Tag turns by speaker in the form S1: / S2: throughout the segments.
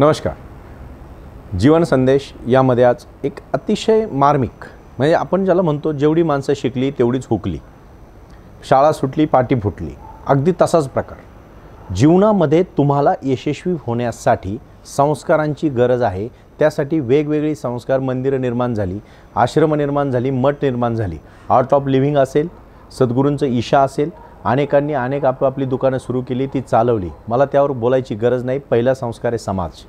S1: नमस्कार जीवन संदेश यामध्ये आज एक अतिशय मार्मिक म्हणजे आपण ज्याला म्हणतो जेवढी माणसं शिकली तेवढीच हुकली शाळा सुटली पाठी फुटली अगदी तसाच प्रकार जीवनामध्ये तुम्हाला यशस्वी होण्यासाठी संस्कारांची गरज आहे त्यासाठी वेगवेगळी संस्कार मंदिरं निर्माण झाली आश्रम निर्माण झाली मठ निर्माण झाली आर्ट ऑफ लिव्हिंग असेल सद्गुरूंचं ईशा असेल अनेकांनी अनेक आपापली दुकानं सुरू केली ती चालवली मला त्यावर बोलायची गरज नाही पहिला संस्कार आहे समाज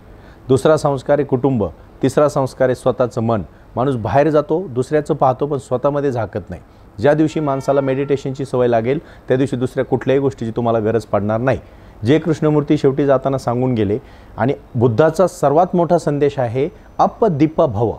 S1: दुसरा संस्कार आहे कुटुंब तिसरा संस्कार आहे स्वतःचं मन माणूस बाहेर जातो दुसऱ्याचं पाहतो पण स्वतःमध्ये झाकत नाही ज्या दिवशी माणसाला मेडिटेशनची सवय लागेल त्या दिवशी दुसऱ्या कुठल्याही गोष्टीची तुम्हाला गरज पडणार नाही जे कृष्णमूर्ती शेवटी जाताना सांगून गेले आणि बुद्धाचा सर्वात मोठा संदेश आहे अप दीप भव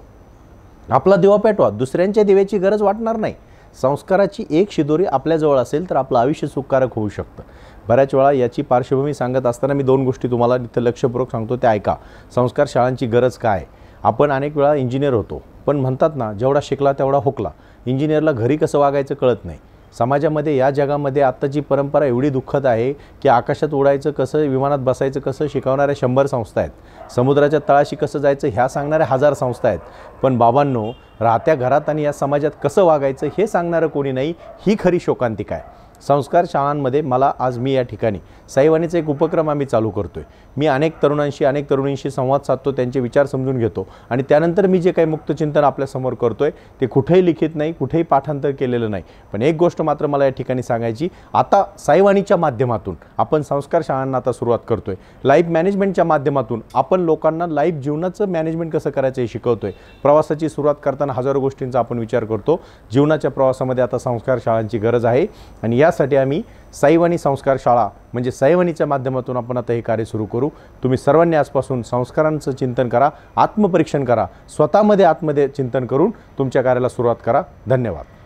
S1: आपला दिवा पेटवा दुसऱ्यांच्या दिव्याची गरज वाटणार नाही संस्काराची एक शिदोरी आपल्याजवळ असेल तर आपलं आयुष्य सुखकारक होऊ शकतं बऱ्याच वेळा याची पार्श्वभूमी सांगत असताना मी दोन गोष्टी तुम्हाला तिथं लक्षपूर्वक सांगतो त्या ऐका संस्कार शाळांची गरज काय आपण अनेक वेळा इंजिनियर होतो पण म्हणतात ना जेवढा शिकला तेवढा हुकला इंजिनियरला घरी कसं वागायचं कळत नाही समाजामध्ये या जगामध्ये आत्ताची जी परंपरा एवढी दुःखद आहे की आकाशात उडायचं कसं विमानात बसायचं कसं शिकवणाऱ्या शंभर संस्था आहेत समुद्राच्या तळाशी कसं जायचं ह्या सांगणाऱ्या हजार संस्था आहेत पण बाबांनो राहत्या घरात आणि या समाजात कसं वागायचं हे सांगणारं कोणी नाही ही खरी शोकांतिका आहे संस्कार शाळांमध्ये मला आज मी या ठिकाणी साईवाणीचा एक उपक्रम आम्ही चालू करतोय मी अनेक तरुणांशी अनेक तरुणींशी संवाद साधतो त्यांचे विचार समजून घेतो आणि त्यानंतर मी जे काही मुक्तचिंतन आपल्यासमोर करतो आहे ते कुठेही लिखित नाही कुठेही पाठांतर केलेलं नाही पण एक गोष्ट मात्र मला या ठिकाणी सांगायची आता साईवाणीच्या माध्यमातून आपण संस्कार शाळांना आता सुरुवात करतोय लाईफ मॅनेजमेंटच्या माध्यमातून आपण लोकांना लाईफ जीवनाचं मॅनेजमेंट कसं करायचं हे शिकवतोय प्रवासाची सुरुवात करताना हजारो गोष्टींचा आपण विचार करतो जीवनाच्या प्रवासामध्ये आता संस्कार शाळांची गरज आहे आणि या यासाठी आम्ही साईवाणी संस्कार शाळा म्हणजे साईवाणीच्या माध्यमातून आपण आता हे कार्य सुरू करू तुम्ही सर्वांनी आजपासून संस्कारांचं चिंतन करा आत्मपरीक्षण करा स्वतःमध्ये आतमध्ये चिंतन करून तुमच्या कार्याला सुरुवात करा धन्यवाद